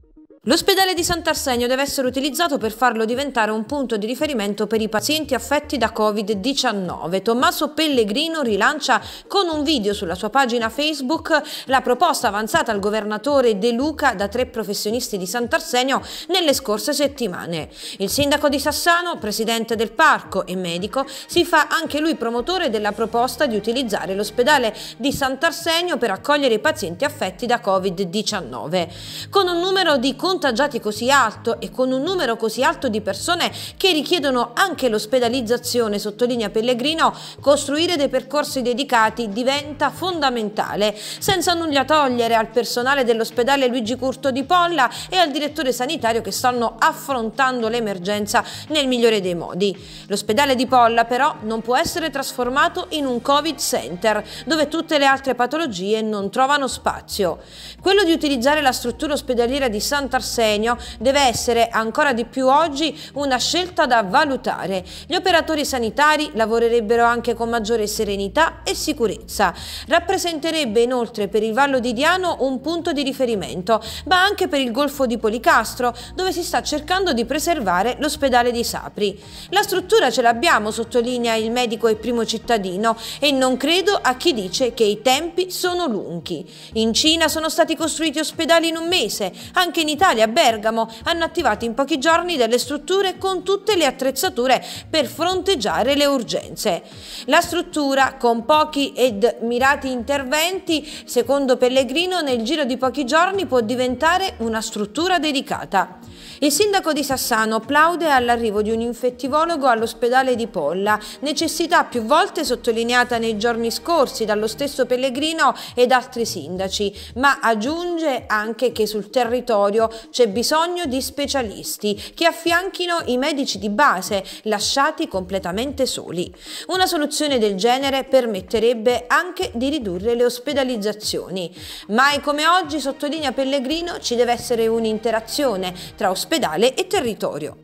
Thank you. L'ospedale di Sant'Arsenio deve essere utilizzato per farlo diventare un punto di riferimento per i pazienti affetti da Covid-19. Tommaso Pellegrino rilancia con un video sulla sua pagina Facebook la proposta avanzata al governatore De Luca da tre professionisti di Sant'Arsenio nelle scorse settimane. Il sindaco di Sassano, presidente del parco e medico, si fa anche lui promotore della proposta di utilizzare l'ospedale di Sant'Arsenio per accogliere i pazienti affetti da Covid-19. Con un numero di contagiati così alto e con un numero così alto di persone che richiedono anche l'ospedalizzazione, sottolinea Pellegrino, costruire dei percorsi dedicati diventa fondamentale, senza nulla togliere al personale dell'ospedale Luigi Curto di Polla e al direttore sanitario che stanno affrontando l'emergenza nel migliore dei modi. L'ospedale di Polla però non può essere trasformato in un Covid Center, dove tutte le altre patologie non trovano spazio. Quello di utilizzare la struttura ospedaliera di Santa Arsenio deve essere ancora di più oggi una scelta da valutare. Gli operatori sanitari lavorerebbero anche con maggiore serenità e sicurezza. Rappresenterebbe inoltre per il Vallo di Diano un punto di riferimento, ma anche per il Golfo di Policastro, dove si sta cercando di preservare l'ospedale di Sapri. La struttura ce l'abbiamo, sottolinea il medico e primo cittadino, e non credo a chi dice che i tempi sono lunghi. In Cina sono stati costruiti ospedali in un mese, anche in Italia Italia Bergamo hanno attivato in pochi giorni delle strutture con tutte le attrezzature per fronteggiare le urgenze. La struttura, con pochi ed mirati interventi, secondo Pellegrino nel giro di pochi giorni può diventare una struttura dedicata. Il sindaco di Sassano applaude all'arrivo di un infettivologo all'ospedale di Polla, necessità più volte sottolineata nei giorni scorsi dallo stesso Pellegrino ed altri sindaci, ma aggiunge anche che sul territorio c'è bisogno di specialisti che affianchino i medici di base, lasciati completamente soli. Una soluzione del genere permetterebbe anche di ridurre le ospedalizzazioni. Mai come oggi, sottolinea Pellegrino, ci deve essere un'interazione tra ospedali ospedale e territorio.